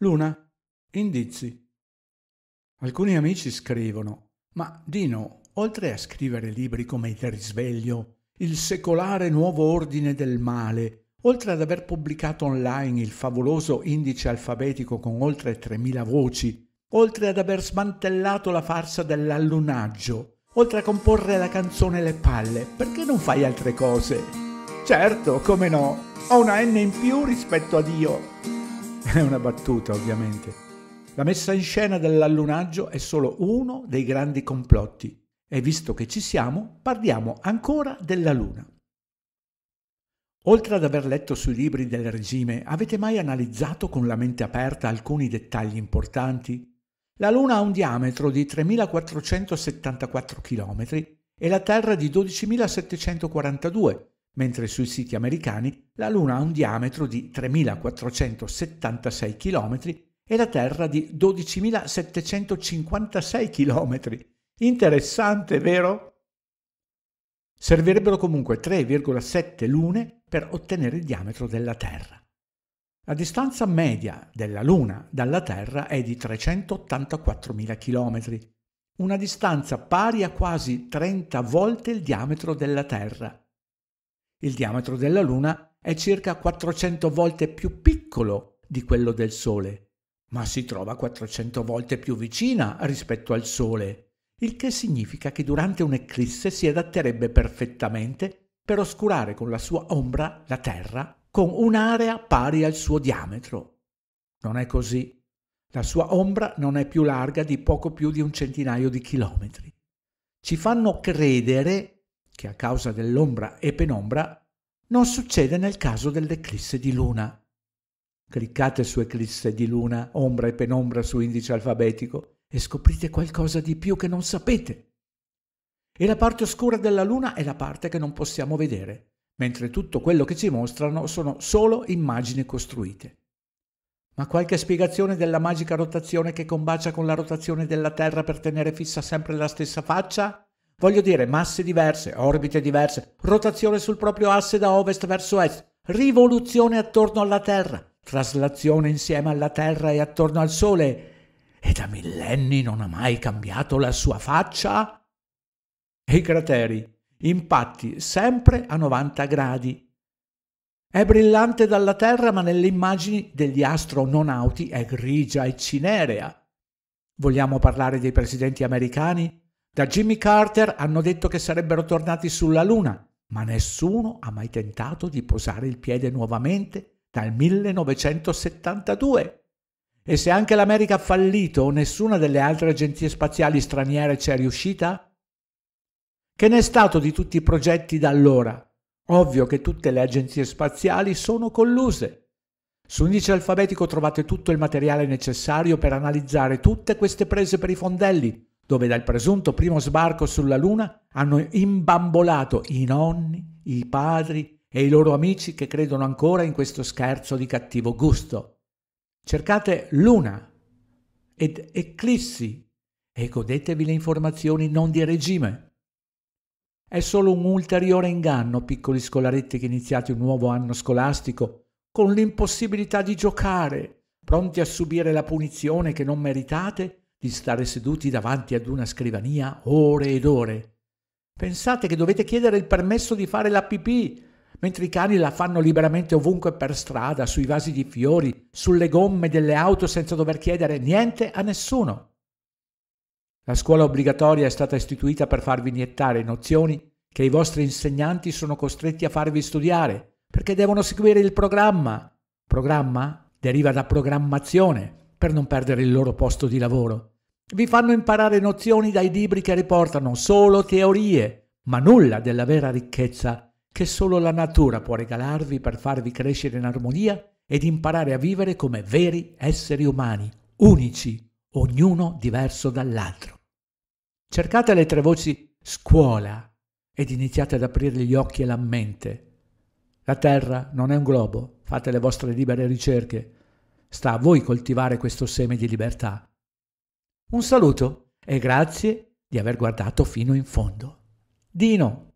Luna, indizi. Alcuni amici scrivono, ma Dino, oltre a scrivere libri come Il risveglio, Il secolare nuovo ordine del male, oltre ad aver pubblicato online il favoloso indice alfabetico con oltre 3.000 voci, oltre ad aver smantellato la farsa dell'allunaggio, oltre a comporre la canzone Le palle, perché non fai altre cose? Certo, come no, ho una N in più rispetto a Dio. È una battuta, ovviamente. La messa in scena dell'allunaggio è solo uno dei grandi complotti e visto che ci siamo, parliamo ancora della Luna. Oltre ad aver letto sui libri del regime, avete mai analizzato con la mente aperta alcuni dettagli importanti? La Luna ha un diametro di 3.474 km e la Terra di 12.742, mentre sui siti americani la Luna ha un diametro di 3.476 km e la Terra di 12.756 km. Interessante, vero? Servirebbero comunque 3,7 lune per ottenere il diametro della Terra. La distanza media della Luna dalla Terra è di 384.000 km, una distanza pari a quasi 30 volte il diametro della Terra il diametro della Luna è circa 400 volte più piccolo di quello del Sole, ma si trova 400 volte più vicina rispetto al Sole, il che significa che durante un'eclisse si adatterebbe perfettamente per oscurare con la sua ombra la Terra con un'area pari al suo diametro. Non è così. La sua ombra non è più larga di poco più di un centinaio di chilometri. Ci fanno credere che a causa dell'ombra e penombra non succede nel caso dell'eclisse di luna. Cliccate su eclisse di luna, ombra e penombra su indice alfabetico e scoprite qualcosa di più che non sapete. E la parte oscura della luna è la parte che non possiamo vedere, mentre tutto quello che ci mostrano sono solo immagini costruite. Ma qualche spiegazione della magica rotazione che combacia con la rotazione della Terra per tenere fissa sempre la stessa faccia? Voglio dire masse diverse, orbite diverse, rotazione sul proprio asse da ovest verso est, rivoluzione attorno alla Terra, traslazione insieme alla Terra e attorno al Sole. E da millenni non ha mai cambiato la sua faccia? E i crateri, impatti sempre a 90 gradi. È brillante dalla Terra, ma nelle immagini degli astronauti è grigia e cinerea. Vogliamo parlare dei presidenti americani? Da Jimmy Carter hanno detto che sarebbero tornati sulla Luna, ma nessuno ha mai tentato di posare il piede nuovamente dal 1972. E se anche l'America ha fallito nessuna delle altre agenzie spaziali straniere ci è riuscita? Che ne è stato di tutti i progetti da allora? Ovvio che tutte le agenzie spaziali sono colluse. Su indice alfabetico trovate tutto il materiale necessario per analizzare tutte queste prese per i fondelli, dove dal presunto primo sbarco sulla Luna hanno imbambolato i nonni, i padri e i loro amici che credono ancora in questo scherzo di cattivo gusto. Cercate Luna ed Eclissi e godetevi le informazioni non di regime. È solo un ulteriore inganno, piccoli scolaretti che iniziate un nuovo anno scolastico con l'impossibilità di giocare, pronti a subire la punizione che non meritate di stare seduti davanti ad una scrivania ore ed ore. Pensate che dovete chiedere il permesso di fare la pipì, mentre i cani la fanno liberamente ovunque per strada, sui vasi di fiori, sulle gomme delle auto senza dover chiedere niente a nessuno. La scuola obbligatoria è stata istituita per farvi iniettare nozioni che i vostri insegnanti sono costretti a farvi studiare, perché devono seguire il programma. Programma deriva da programmazione, per non perdere il loro posto di lavoro. Vi fanno imparare nozioni dai libri che riportano solo teorie, ma nulla della vera ricchezza che solo la natura può regalarvi per farvi crescere in armonia ed imparare a vivere come veri esseri umani, unici, ognuno diverso dall'altro. Cercate le tre voci scuola ed iniziate ad aprire gli occhi e la mente. La Terra non è un globo, fate le vostre libere ricerche, Sta a voi coltivare questo seme di libertà. Un saluto e grazie di aver guardato fino in fondo. Dino